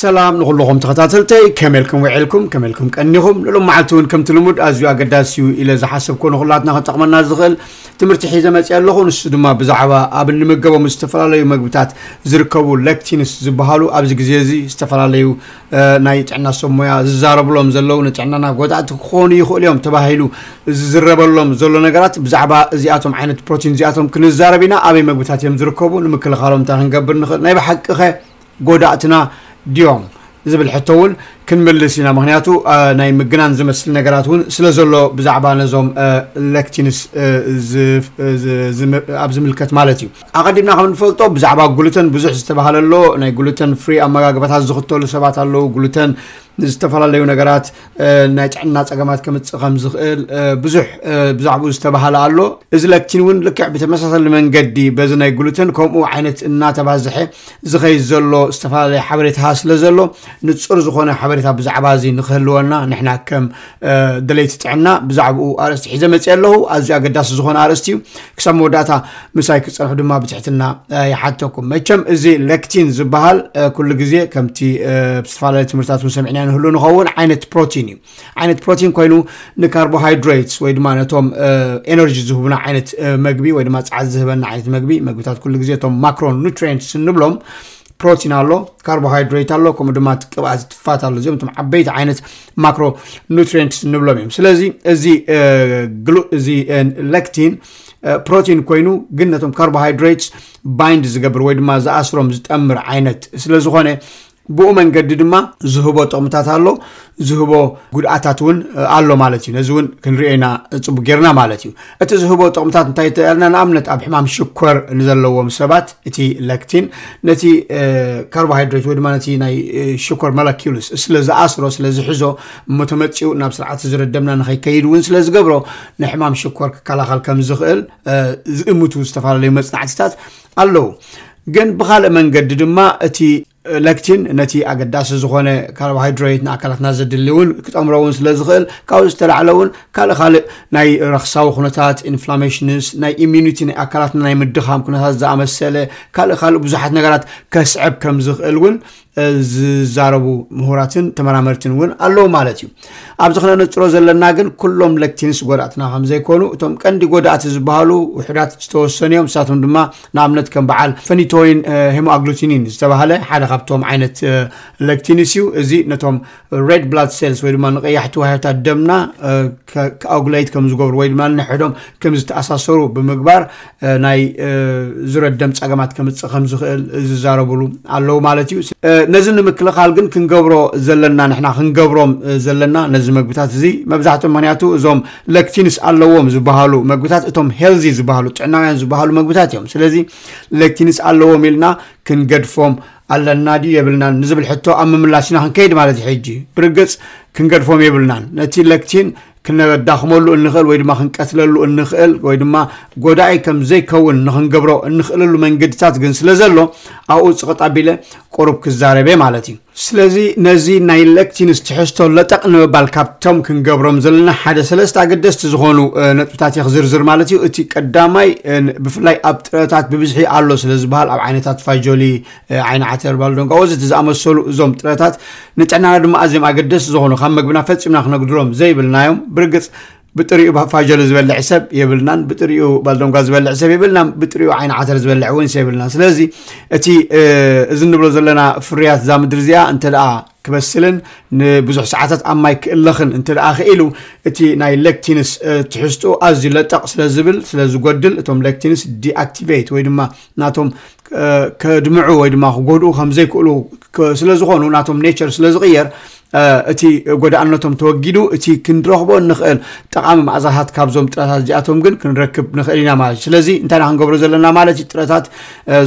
ሰላም ንኩለኹም ተኸታተልተይ ከመልኩም ውዒልኩም ከመልኩም ቀኒኹም ንሎም መዓልቲ እውን ከምቲ ልሙድ ኣዝዩ ኣገዳሲ ኢለ ዝሓስብ ኮኑ ኩላትና ክንጠቕመና ዝኽእል ትምህርቲ ሒዘ መፅእ ኣለኹ ንሱ ድማ ብዛዕባ ኣብ እንምገቦም ዝተፈላለዩ መግብታት ዝርከቡ ሌክቲንስ ዝበሃሉ ኣብዚ ግዜ እዚ ዝተፈላለዩ ናይ ጥዕና ሰብ ሞያ ዝዛረብሎም ዘለው ንጥዕናና ጎዳእቲ ክኾኑ ይኽእል እዮም ተባሂሉ ዝዝረበሎም ዘሎ ነገራት ብዛዕባ እዚኣቶም ዓይነት ፕሮቲን እዚኣቶም ክንዛረብ ኢና ኣበይ መግብታት እዮም ዝርከቡ ንምክልኻሎም እንታይ ክንገብር ንኽእል ናይ ብሓቂ ኸ ጎዳእትና ድዮም ዝብል ሕቶ እውን ክንምልስ ኢና ምክንያቱ ናይ ምግናን ዝመስል ነገራት እውን ስለ ዘሎ ብዛዕባ ነዞም ለክቲንስ ኣብ ዝምልከት ማለት እዩ ኣቀዲምና ከም ንፈልጦ ብዛዕባ ጉሉተን ብዙሕ ዝተባሃለ ኣሎ ናይ ጉሉተን ፍሪ ኣመጋግባታት ዝኽተሉ ሰባት ኣለው ጉሉተን ዝተፈላለዩ ነገራት ናይ ጥዕና ፀገማት ከምፅእ ከም ዝኽእል ብዙሕ ብዛዕባኡ ዝተባሃለ ኣሎ እዚ ለክቲን እውን ልክዕ ብተመሳሰሊ መንገዲ በዚ ናይ ጉሉትን ከምኡ ዓይነት እናተባዝሐ ዝኸይድ ዘሎ ዝተፈላለዩ ሓበሬታ ስለ ዘሎ ንፁር ዝኾነ ሓበሬታ ብዛዕባ እዚ ንክህልወና ንሕና ከም ደለይቲ ጥዕና ብዛዕባኡ ኣርእስቲ ሒዘ መፅእ ኣለሁ ኣዝዩ ኣገዳሲ ዝኾነ ኣርእስቲ እዩ ክሳብ መወዳእታ ምሳይ ክፀንሑ ድማ ብትሕትና ይሓተኩም መቸም እዚ ለክቲን ዝበሃል ኩሉ ግዜ ከምቲ ዝተፈላለዩ ትምህርታት እውን ሰሚዕና ንህሉ ንኸውን ዓይነት ፕሮቲን እዩ ዓይነት ፕሮቲን ኮይኑ ንካርቦሃይድሬትስ ወይ ድማ ነቶም ኤነርጂ ዝህቡና ዓይነት መግቢ ወይ ድማ ፀዓት ዝህበና ዓይነት መግቢ መግብታት ኩሉ ግዜ እቶም ማክሮን ኒትሪንትስ እንብሎም ፕሮቲን ኣሎ ካርቦሃይድሬት ኣሎ ከምኡ ድማ ቅብኣት ትፋት ኣሎ እዚኦም እቶም ዓበይቲ ዓይነት ማክሮ ኒትሪንትስ እንብሎም እዮም ስለዚ እዚ እዚ ሌክቲን ፕሮቲን ኮይኑ ግን ነቶም ካርቦሃይድሬትስ ባይንድ ዝገብር ወይ ድማ ዝኣስሮም ዝጠምር ዓይነት ስለዝኾነ ብኡ መንገዲ ድማ ዝህቦ ጥቕምታት ኣሎ ዝህቦ ጉድኣታት እውን ኣሎ ማለት እዩ ነዚ እውን ክንሪአና ፅቡቅ ጌርና ማለት እዩ እቲ ዝህቦ ጥቕምታት እንታይ ተልና ንኣብነት ኣብ ሕማም ሽኮር ንዘለዎም ሰባት እቲ ለክቲን ነቲ ካርቦሃይድሬት ወይ ድማ ነቲ ናይ ሽኮር መለኪሉስ ስለዝኣስሮ ስለዝሕዞ እሞተመፂኡ ናብ ስርዓት ዝረደምና ንኸይከይድ እውን ስለዝገብሮ ንሕማም ሽኮር ክከላኸል ከም ዝኽእል ዝእምቱ ዝተፈላለዩ መፅናዕትታት ኣለው ግን ብካልእ መንገዲ ድማ እቲ ለክቲን ነቲ ኣገዳሲ ዝኾነ ካርቦሃይድሬት ንኣካላትና ዘድሊ እውን ክጠምሮ እውን ስለ ዝኽእል ካብኡ ዝተላዕለ እውን ካልእ ካልእ ናይ ረክሳዊ ኩነታት ኢንፍላሜሽንስ ናይ ኢሚኒቲ ናይ ኣካላትና ናይ ምድኻም ኩነታት ዝኣመሰለ ካልእ ካልእ ብዙሓት ነገራት ከስዕብ ከም ዝኽእል እውን ዝዛረቡ ምሁራትን ተመራመርትን እውን ኣለዉ ማለት እዩ ኣብዚ ክነነፅሮ ዘለና ግን ኩሎም ለክቲንስ ጎዳእትና ከም ዘይኮኑ እቶም ቀንዲ ጎዳእቲ ዝበሃሉ ውሕዳት ዝተወሰኑ እዮም ንሳቶም ድማ ንኣብነት ከም በዓል ፈኒቶይን ሄሞኣግሉቲኒን ዝተባሃለ ሓደ ካብቶም ዓይነት ለክቲንስ እዩ እዚ ነቶም ሬድ ብላድ ሴልስ ወይ ድማ ንቀያሕቲ ዋህታት ደምና ክኣጉላይት ከም ዝገብሩ ወይ ድማ ንሕዶም ከም ዝተኣሳሰሩ ብምግባር ናይ ዝረደም ፀገማት ከምፅእ ከም ዝኽእል ዝዛረብሉ ኣለዉ ማለት እዩ ነዚ ንምክልኻል ግን ክንገብሮ ዘለና ንሕና ክንገብሮም ዘለና ነዚ መግብታት እዚ መብዛሕትኦም ምክንያቱ እዞም ለክቲንስ ኣለዎም ዝበሃሉ መግብታት እቶም ሄልዚ ዝበሃሉ ጥዕናውያን ዝበሃሉ መግብታት እዮም ስለዚ ለክቲንስ ኣለዎም ኢልና ክንገድፎም ኣለና ድዩ የብልናን ንዝብል ሕቶ ኣብ ምምላስ ኢና ክንከይድ ማለት እዩ ሕጂ ብርግፅ ክንገድፎም የብልናን ነቲ ለክቲን ክነዳኽመሉ እንኽእል ወይ ድማ ክንቀትለሉ እንኽእል ወይ ድማ ጎዳኢ ከም ዘይከውን ንክንገብሮ እንኽእለሉ መንገድታት ግን ስለ ዘሎ ኣብኡ ፅቕጣቢለ ቁሩብ ክዛረበ ማለት እዩ ስለዚ ነዚ ናይ ለክቲንስ ትሕዝቶ ለጠቅ ንምባል ካብቶም ክንገብሮም ዘለና ሓደ ሰለስተ ኣገደስቲ ዝኾኑ ነጥብታት እየ ክዝርዝር ማለት እዩ እቲ ቀዳማይ ብፍላይ ኣብ ጥረታት ብብዝሒ ኣሎ ስለ ዝበሃል ኣብ ዓይነታት ፋጆሊ ዓይነ ዓተር ባልዶንጋ ወዘተ ዝኣመሰሉ እዞም ጥረታት ንጥዕናና ድማ ኣዝዮም ኣገደስቲ ዝኾኑ ካብ መግብና ፈፂምና ክነግድሮም ዘይብልናዮም ብርግፅ ብጥሪኡ ፋጀሉ ዝበልዕ ሰብ የብልናን ብጥሪኡ ባልደንጓ ዝበልዕ ሰብ የብልናን ብጥሪኡ ዓይኒ ዓተር ዝበልዕ እውን ሰብ የብልናን ስለዚ እቲ እዚ ንብሎ ዘለና ፍርያት እዛ ምድሪ እዚኣ እንተ ደኣ ክበስልን ንብዙሕ ሰዓታት ኣብ ማይ ክእለኽን እንተ ደኣ ክኢሉ እቲ ናይ ሌክቲንስ ትሕዝትኡ ኣዝዩ ለጠቕ ስለዝብል ስለዝጎድል እቶም ሌክቲንስ ዲኣክቲቬት ወይ ድማ ናቶም ከድምዑ ወይ ድማ ክጎድኡ ከምዘይክእሉ ስለዝኾኑ ናቶም ኔቸር ስለዝቕየር እቲ ጎዳእነቶም ተወጊዱ እቲ ክንረኽቦ ንኽእል ጠቃሚ ማዕዛታት ካብዞም ጥረታት እዚኣቶም ግን ክንረክብ ንኽእል ኢና ማለት እዩ ስለዚ እንታይ ክንገብሮ ዘለና ማለት እዩ ጥረታት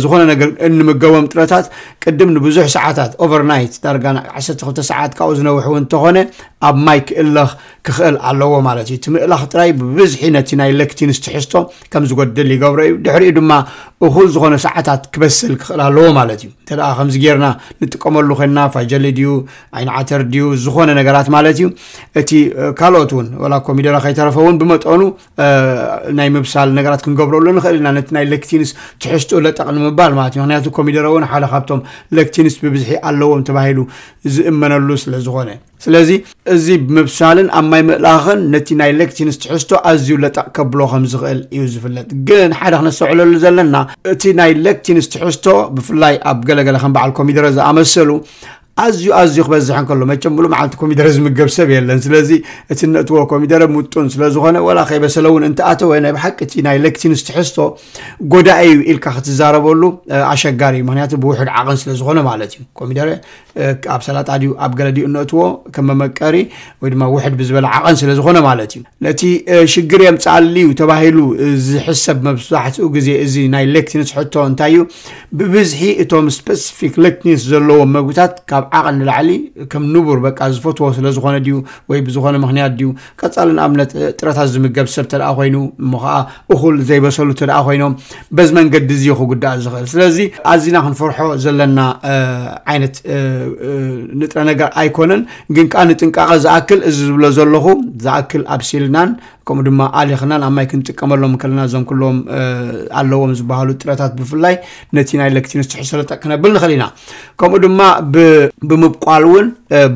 ዝኾነ ነገር እንምገቦም ጥረታት ቅድም ንብዙሕ ሰዓታት ኦቨርናይት ዳርጋ 12 ሰዓት ካብኡ ዝነውሕው እንተኾነ ኣብ ማይ ክእለኽ ክኽእል ኣለዎ ማለት እዩ እቲ ምእላኽ ጥራይ ብብዝሒ ነቲ ናይ ለክቲንስ ትሕዝቶ ከም ዝጎድል ይገብሮ እዩ ድሕሪኡ ድማ እኹል ዝኾነ ሰዓታት ክበስል ክኽእል ኣለዎ ማለት እዩ እንተ ከምዚ ጌርና ንጥቀመሉ ኮይና ፋጀሊ ድዩ ዓይኒ ዓተር ድዩ ዝኾነ ነገራት ማለት እዩ እቲ ካልኦት እውን ዋላ ኮ ከይተረፈ እውን ብመጠኑ ናይ ምብሳል ነገራት ክንገብረሉ ንኽእል ኢና ነቲ ናይ ለክቲንስ ትሕዝትኡ ለጠቕ ንምባል ማለት እዩ ምክንያቱ ኮሚደረ እውን ሓደ ካብቶም ለክቲንስ ብብዝሒ ኣለዎም ተባሂሉ ዝእመነሉ ስለዝኾነ ስለዚ እዚ ብምብሳልን ኣብ ማይ ምእላኽን ነቲ ናይ ለክቲንስ ትሕዝቶ ኣዝዩ ለጠቕ ከብሎ ከም ዝኽእል እዩ ዝፍለጥ ግን ሓደ ክነሰውዕለሉ ዘለና እቲ ናይ ለክቲንስ ትሕዝቶ ብፍላይ ኣብ ገለገለ ከም በዓል ኮሚደረ ዝኣመሰሉ ኣዝዩ ኣዝዩ ክበዝሕ ንከሎ መቸም ብሉ መዓልቲ ኮሚደረ ዝምገብ ሰብ የለን ስለዚ እቲ ነእትዎ ኮሚደረ ሙጡን ስለዝኾነ ወላ ከይበሰለ እውን እንተኣተወ ናይ ብሓቂ እቲ ናይ ሌክቲንስ ትሕዝቶ ጎዳኢ እዩ ኢልካ ክትዛረበሉ ኣሸጋሪ እዩ ምክንያቱ ብውሕድ ዓቕን ስለዝኾነ ማለት እዩ ኮሚደረ ኣብ ሰላጣ ድዩ ኣብ ገለ ድኡ ነእትዎ ከም መመቀሪ ወይ ድማ ውሕድ ብዝበለ ዓቐን ስለዝኾነ ማለት እዩ ነቲ ሽግር የምፃሊ እዩ ተባሂሉ ዝሕሰብ መብዛሕትኡ ግዜ እዚ ናይ ሌክቲንስ ሕቶ እንታይ እዩ ብብዝሒ እቶም ስፔሲፊክ ሌክቲንስ ዘለዎም መግብታት ካብ ካብ ዓቕ ንላዕሊ ከም ንቡር በቃ ዝፈትዎ ስለዝኾነ ድዩ ወይ ብዝኾነ ምክንያት ድዩ ቀፃሊ ንኣብነት ጥረታት ዝምገብ ሰብ ተደኣ ኮይኑ እሞ ከዓ እኹል ዘይበሰሉ ተደኣ ኮይኖም በዚ መንገዲ እዚ ክጉዳእ ዝኽእል ስለዚ ኣዝና ክንፈርሖ ዘለና ዓይነት ንጥረ ነገር ኣይኮነን ግን ከዓ ንጥንቃቐ ዝኣክል እዚ ዝብሎ ዘለኹ ዝኣክል ኣብሲልናን ከምኡ ድማ ኣሊኽናን ናብ ማይ ክንጥቀመሎም ከለና እዞም ኩሎም ኣለዎም ዝበሃሉ ጥረታት ብፍላይ ነቲ ናይ ለክቲንስ ትሕዝቶ ክነብል ንኽእል ኢና ከምኡ ድማ ብምብቋል እውን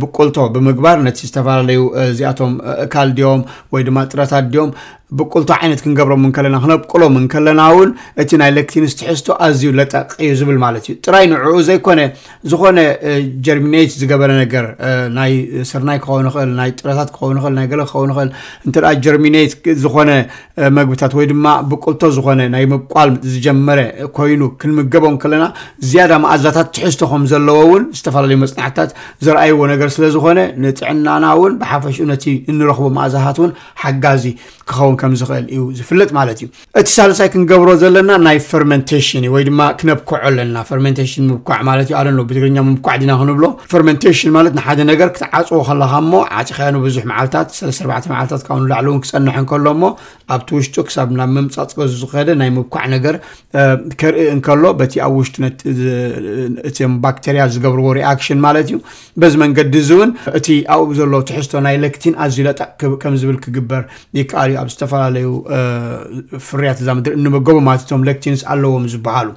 ብቁልቶ ብምግባር ነቲ ዝተፈላለዩ እዚኣቶም እካል ድዮም ወይ ድማ ጥረታት ድዮም ብቁልቱ ዓይነት ክንገብሮምን ከለና ክነብቅሎምን ከለና እውን እቲ ናይ ለክቲንስ ትሕዝቶ ኣዝዩ ለጠቅ እዩ ዝብል ማለት እዩ ጥራይ ንዕኡ ዘይኮነ ዝኾነ ጀርሚኔት ዝገበረ ነገር ናይ ስርናይ ክኸውን ይኽእል ናይ ጥረታት ክኸውን ይኽእል ናይ ገለ ክኸውን ይኽእል እንተደኣ ጀርሚኔት ዝኾነ መግብታት ወይ ድማ ብቁልቶ ዝኾነ ናይ ምቋል ዝጀመረ ኮይኑ ክንምገቦም ከለና ዝያዳ መኣዛታት ትሕዝቶ ከም ዘለዎ እውን ዝተፈላለዩ መፅናዕትታት ዘረኣይዎ ነገር ስለ ዝኾነ ንጥዕናና እውን ብሓፈሽኡ ነቲ እንረኽቦ መኣዛታት እውን ሓጋዚ ክኸውን ከም ዝኽእል እዩ ዝፍለጥ ማለት እዩ እቲ ሳልሳይ ክንገብሮ ዘለና ናይ ፈርመንቴሽን እዩ ወይ ድማ ክነብክዖ ኣለና ፈርመንቴሽን ምብኳዕ ማለት እዩ ኣለ ብትግርኛ ምብኳዕ ዲና ክንብሎ ፈርመንቴሽን ማለት ንሓደ ነገር ክትዓፅዎ ከለካ ሞ ዓፂኸያ ንብዙሕ መዓልታት 4 34 መዓልታት ካብ ንላዕሊ እውን ክፀንሕ እንከሎ ሞ ኣብቲ ውሽጡ ክሳብ ናብ መምፃፅ ምምፃፅ ዝኸደ ናይ ምብኳዕ ነገር ከርኢ እንከሎ በቲ ኣብ ውሽጡ እቶም ባክተርያ ዝገብርዎ ሪኣክሽን ማለት እዩ በዚ መንገዲ እዚ እውን እቲ ኣብኡ ዘሎ ትሕዝቶ ናይ ለክቲን ኣዝዩ ለጠቅ ከም ዝብል ክግበር ይከኣል እዩ ኣብ ዝተ ዝተፈላለዩ ፍርያት እዛ ምድሪ እንመገቡ ማለት እቶም ሌክቲንስ ኣለዎም ዝበሃሉ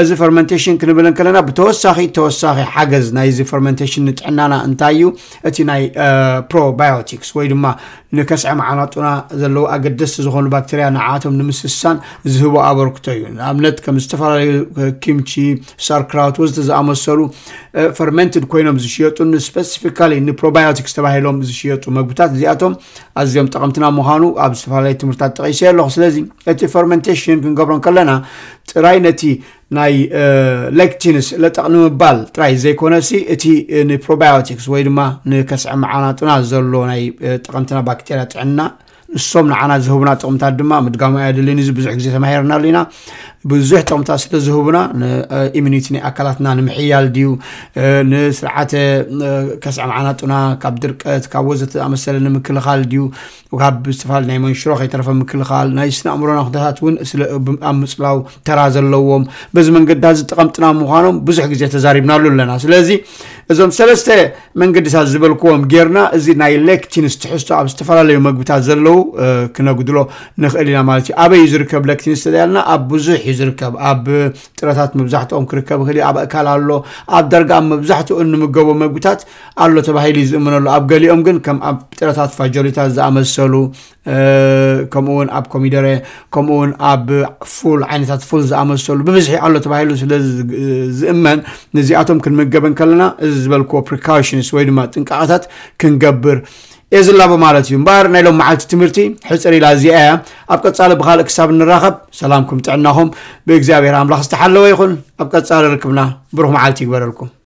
እዚ ፈርመንቴሽን ክንብል ከለና ብተወሳኺ ተወሳኺ ሓገዝ ናይዚ ፈርመንቴሽን ንጥዕናና እንታይ እዩ እቲ ናይ ፕሮባዮቲክስ ወይ ድማ ንከስዒ መዓናጡና ዘለዉ ኣገደስቲ ዝኾኑ ባክተርያ ንዓቶም ንምስሳን ዝህቦ ኣበርክቶ እዩ ንኣብነት ከም ዝተፈላለዩ ኪምቺ ሳርክራውት ወዝተ ዝኣመሰሉ ፈርመንትድ ኮይኖም ዝሽየጡ ንስፔሲፊካሊ ንፕሮባዮቲክስ ተባሂሎም ዝሽየጡ መግብታት እዚኣቶም ኣዝዮም ጠቐምትና ምዃኑ ኣብ ዝተፈላለዩ ትምህርታት ጠቂሰ ኣለኹ ስለዚ እቲ ፈርመንቴሽን ክንገብሮን ከለና ጥራይ ነቲ ናይ ሌክቲንስ ለጠቕ ንምባል ጥራይ ዘይኮነሲ እቲ ንፕሮባዮቲክስ ወይ ድማ ንከስዒ መዓናጡና ዘሎ ናይ ጠቐምትና ባክቴርያ ጥዕና السوم نعنا زهوبنا تقومتا دما مدقام ايدليني بزح غزي تماهيرنا لينا بزح تقومتا سل زهوبنا ايمينيتني اكلاتنا نمحيال ديو نسرعات كسع معنا طنا كاب درقت كاب وزت امثله نمكلخال ديو وكاب استفال ناي منشروخ يترف مكلخال ناي سنا امرنا خدهات ون سل امصلاو ترا زلوهم بز منقدا زتقمطنا مخانهم بزح غزي تزاربنا لنا سلازي እዞም ሰለስተ መንገድታት ዝበልክዎም ጌርና እዚ ናይ ሌክቲንስ ትሕዝቶ ኣብ ዝተፈላለዩ መግብታት ዘለው ክነግድሎ ንኽእል ኢና ማለት እዩ ኣበይ ዝርከብ ሌክቲንስ ተያልና ኣብ ብዙሕ እዩ ዝርከብ ኣብ ጥረታት መብዛሕትኦም ክርከብ ክእል ኣብ እካል ኣሎ ኣብ ደርጋ መብዛሕትኡ ንምገቦ መግብታት ኣሎ ተባሂሉ ዝእምነሉ ኣብ ገሊኦም ግን ከም ኣብ ጥረታት ፋጀሪታት ዝኣመሰሉ ከምኡ ውን ኣብ ኮሚደረ ከምኡ ውን ኣብ ፉል ዓይነታት ፉል ዝኣመሰሉ ብብዝሒ ኣሎ ተባሂሉ ስለዝእመን ዝእመን ንዚኣቶም ክንምገበን ከለና زبلكو بريكاشنز وين ما تنقعتات كنقبر إذن الله بمالتي مبار نيلو معالتي تمرتي حسري لازي ايا أبقى تصالي بخالك ساب نراخب سلامكم تعناهم بإجزاء بيرام لخص تحلو يخون أبقى تصالي ركبنا بروح معالتي يكبر لكم